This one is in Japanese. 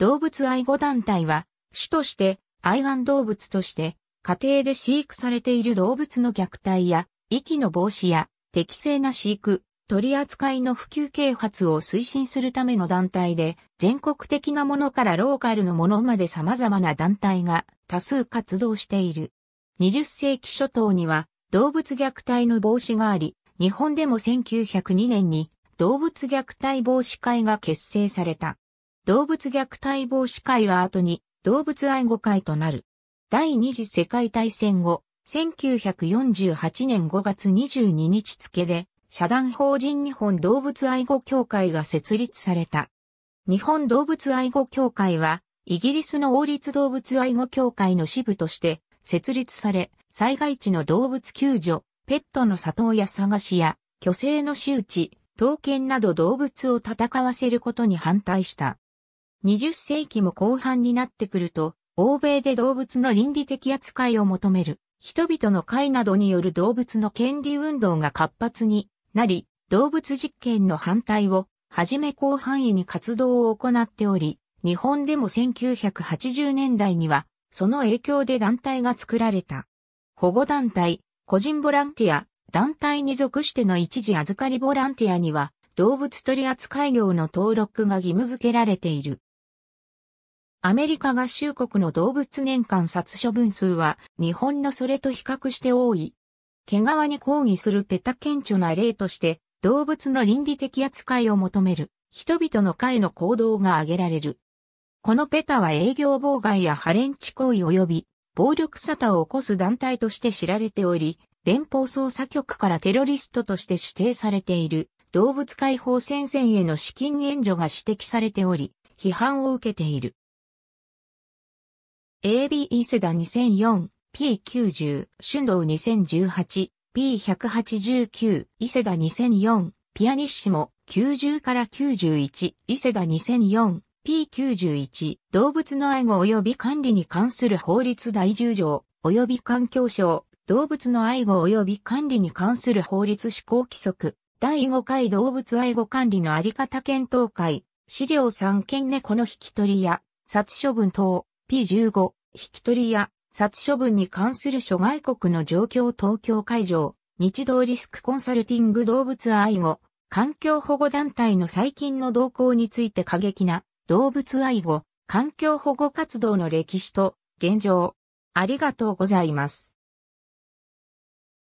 動物愛護団体は、主として愛玩動物として、家庭で飼育されている動物の虐待や、息の防止や、適正な飼育、取り扱いの普及啓発を推進するための団体で、全国的なものからローカルのものまで様々な団体が多数活動している。20世紀初頭には動物虐待の防止があり、日本でも1902年に動物虐待防止会が結成された。動物虐待防止会は後に動物愛護会となる。第二次世界大戦後、1948年5月22日付で、社団法人日本動物愛護協会が設立された。日本動物愛護協会は、イギリスの王立動物愛護協会の支部として設立され、災害地の動物救助、ペットの里親探しや、虚勢の周知、刀剣など動物を戦わせることに反対した。20世紀も後半になってくると、欧米で動物の倫理的扱いを求める、人々の会などによる動物の権利運動が活発になり、動物実験の反対を、はじめ広範囲に活動を行っており、日本でも1980年代には、その影響で団体が作られた。保護団体、個人ボランティア、団体に属しての一時預かりボランティアには、動物取扱業の登録が義務付けられている。アメリカ合衆国の動物年間殺処分数は日本のそれと比較して多い。毛皮に抗議するペタ顕著な例として動物の倫理的扱いを求める人々の会の行動が挙げられる。このペタは営業妨害やハレンチ行為及び暴力沙汰を起こす団体として知られており、連邦捜査局からテロリストとして指定されている動物解放戦線への資金援助が指摘されており、批判を受けている。ABE セダ 2004P90、春道 2018P189、伊勢田2004、ピアニッシモ90から91、伊勢田 2004P91、動物の愛護及び管理に関する法律第10条、及び環境省、動物の愛護及び管理に関する法律施行規則、第5回動物愛護管理のあり方検討会、資料3件猫の引き取りや、殺処分等、P15、き取りや殺処分に関する諸外国の状況東京会場、日動リスクコンサルティング動物愛護、環境保護団体の最近の動向について過激な動物愛護、環境保護活動の歴史と現状。ありがとうございます。